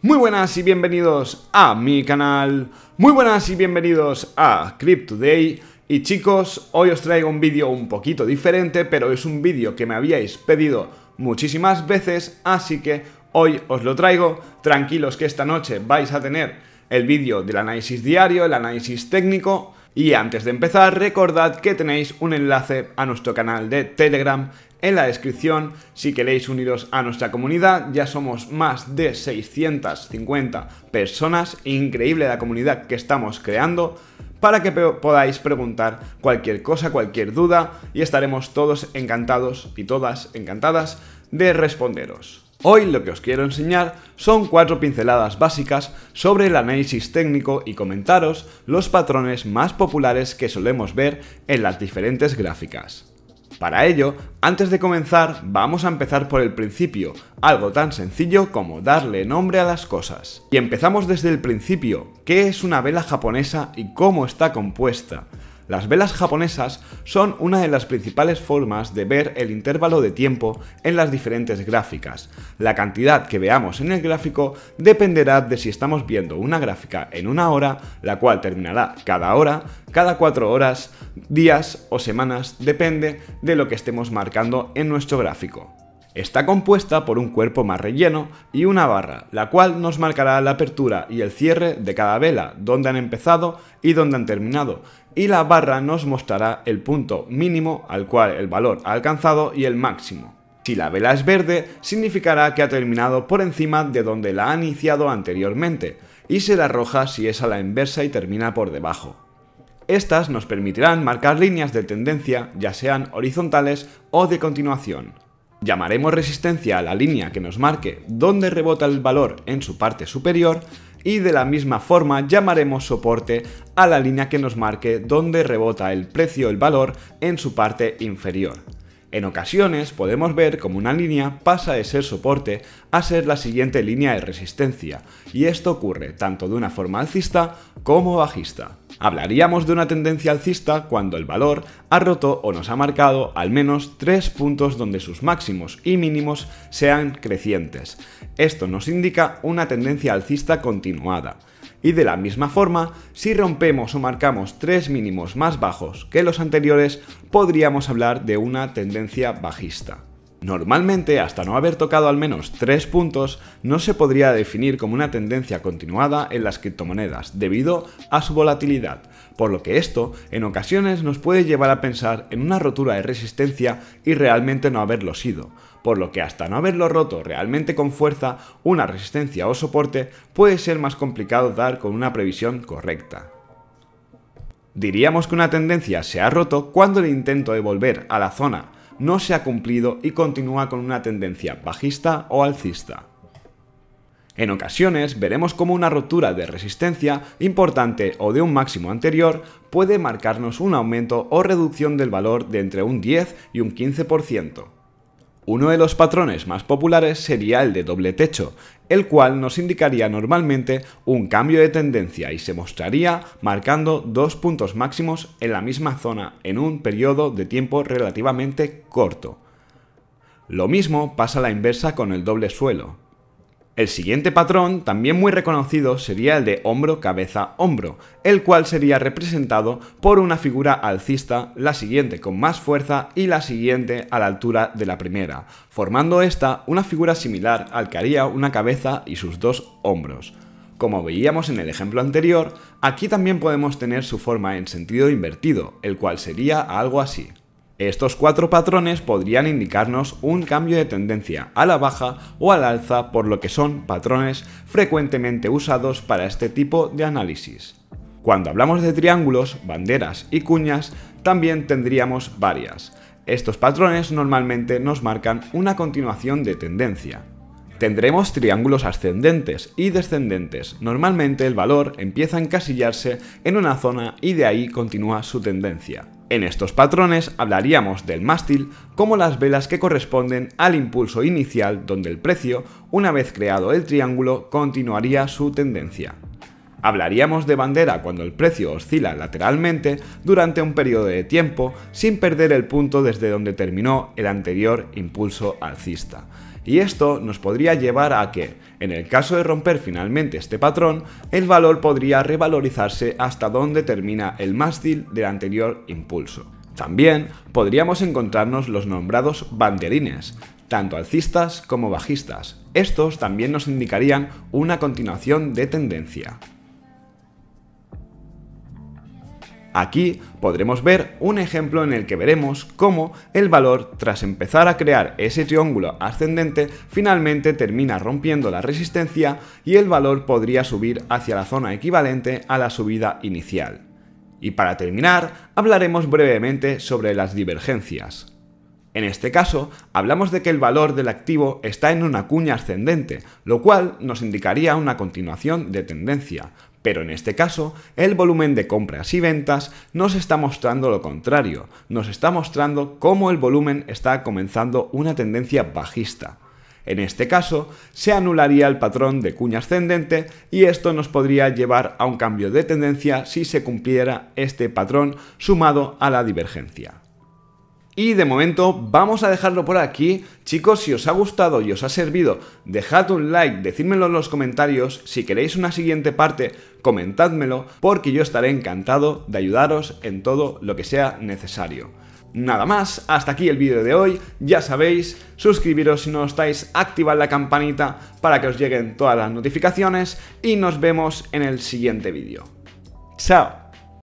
Muy buenas y bienvenidos a mi canal, muy buenas y bienvenidos a Cryptoday y chicos, hoy os traigo un vídeo un poquito diferente, pero es un vídeo que me habíais pedido muchísimas veces, así que hoy os lo traigo, tranquilos que esta noche vais a tener el vídeo del análisis diario, el análisis técnico, y antes de empezar, recordad que tenéis un enlace a nuestro canal de Telegram en la descripción si queréis uniros a nuestra comunidad. Ya somos más de 650 personas. Increíble la comunidad que estamos creando para que podáis preguntar cualquier cosa, cualquier duda y estaremos todos encantados y todas encantadas de responderos. Hoy lo que os quiero enseñar son cuatro pinceladas básicas sobre el análisis técnico y comentaros los patrones más populares que solemos ver en las diferentes gráficas. Para ello, antes de comenzar, vamos a empezar por el principio, algo tan sencillo como darle nombre a las cosas. Y empezamos desde el principio, qué es una vela japonesa y cómo está compuesta. Las velas japonesas son una de las principales formas de ver el intervalo de tiempo en las diferentes gráficas. La cantidad que veamos en el gráfico dependerá de si estamos viendo una gráfica en una hora, la cual terminará cada hora, cada cuatro horas, días o semanas, depende de lo que estemos marcando en nuestro gráfico. Está compuesta por un cuerpo más relleno y una barra, la cual nos marcará la apertura y el cierre de cada vela, donde han empezado y dónde han terminado, y la barra nos mostrará el punto mínimo al cual el valor ha alcanzado y el máximo. Si la vela es verde, significará que ha terminado por encima de donde la ha iniciado anteriormente, y será roja si es a la inversa y termina por debajo. Estas nos permitirán marcar líneas de tendencia, ya sean horizontales o de continuación. Llamaremos resistencia a la línea que nos marque dónde rebota el valor en su parte superior y de la misma forma llamaremos soporte a la línea que nos marque dónde rebota el precio, el valor, en su parte inferior. En ocasiones podemos ver como una línea pasa de ser soporte a ser la siguiente línea de resistencia, y esto ocurre tanto de una forma alcista como bajista. Hablaríamos de una tendencia alcista cuando el valor ha roto o nos ha marcado al menos tres puntos donde sus máximos y mínimos sean crecientes. Esto nos indica una tendencia alcista continuada. Y de la misma forma, si rompemos o marcamos tres mínimos más bajos que los anteriores, podríamos hablar de una tendencia bajista. Normalmente, hasta no haber tocado al menos 3 puntos, no se podría definir como una tendencia continuada en las criptomonedas debido a su volatilidad, por lo que esto en ocasiones nos puede llevar a pensar en una rotura de resistencia y realmente no haberlo sido, por lo que hasta no haberlo roto realmente con fuerza, una resistencia o soporte puede ser más complicado dar con una previsión correcta. Diríamos que una tendencia se ha roto cuando el intento de volver a la zona no se ha cumplido y continúa con una tendencia bajista o alcista. En ocasiones veremos cómo una rotura de resistencia importante o de un máximo anterior puede marcarnos un aumento o reducción del valor de entre un 10 y un 15%. Uno de los patrones más populares sería el de doble techo, el cual nos indicaría normalmente un cambio de tendencia y se mostraría marcando dos puntos máximos en la misma zona en un periodo de tiempo relativamente corto. Lo mismo pasa a la inversa con el doble suelo. El siguiente patrón, también muy reconocido, sería el de hombro-cabeza-hombro, el cual sería representado por una figura alcista, la siguiente con más fuerza y la siguiente a la altura de la primera, formando esta una figura similar al que haría una cabeza y sus dos hombros. Como veíamos en el ejemplo anterior, aquí también podemos tener su forma en sentido invertido, el cual sería algo así. Estos cuatro patrones podrían indicarnos un cambio de tendencia a la baja o al alza, por lo que son patrones frecuentemente usados para este tipo de análisis. Cuando hablamos de triángulos, banderas y cuñas, también tendríamos varias. Estos patrones normalmente nos marcan una continuación de tendencia. Tendremos triángulos ascendentes y descendentes. Normalmente el valor empieza a encasillarse en una zona y de ahí continúa su tendencia. En estos patrones hablaríamos del mástil como las velas que corresponden al impulso inicial donde el precio, una vez creado el triángulo, continuaría su tendencia. Hablaríamos de bandera cuando el precio oscila lateralmente durante un periodo de tiempo sin perder el punto desde donde terminó el anterior impulso alcista. Y esto nos podría llevar a que, en el caso de romper finalmente este patrón, el valor podría revalorizarse hasta donde termina el mástil del anterior impulso. También podríamos encontrarnos los nombrados banderines, tanto alcistas como bajistas. Estos también nos indicarían una continuación de tendencia. Aquí podremos ver un ejemplo en el que veremos cómo el valor, tras empezar a crear ese triángulo ascendente, finalmente termina rompiendo la resistencia y el valor podría subir hacia la zona equivalente a la subida inicial. Y para terminar, hablaremos brevemente sobre las divergencias. En este caso, hablamos de que el valor del activo está en una cuña ascendente, lo cual nos indicaría una continuación de tendencia, pero en este caso, el volumen de compras y ventas nos está mostrando lo contrario, nos está mostrando cómo el volumen está comenzando una tendencia bajista. En este caso, se anularía el patrón de cuña ascendente y esto nos podría llevar a un cambio de tendencia si se cumpliera este patrón sumado a la divergencia. Y de momento vamos a dejarlo por aquí. Chicos, si os ha gustado y os ha servido, dejad un like, decídmelo en los comentarios. Si queréis una siguiente parte, comentádmelo, porque yo estaré encantado de ayudaros en todo lo que sea necesario. Nada más, hasta aquí el vídeo de hoy, ya sabéis, suscribiros si no estáis, activad la campanita para que os lleguen todas las notificaciones y nos vemos en el siguiente vídeo. ¡Chao!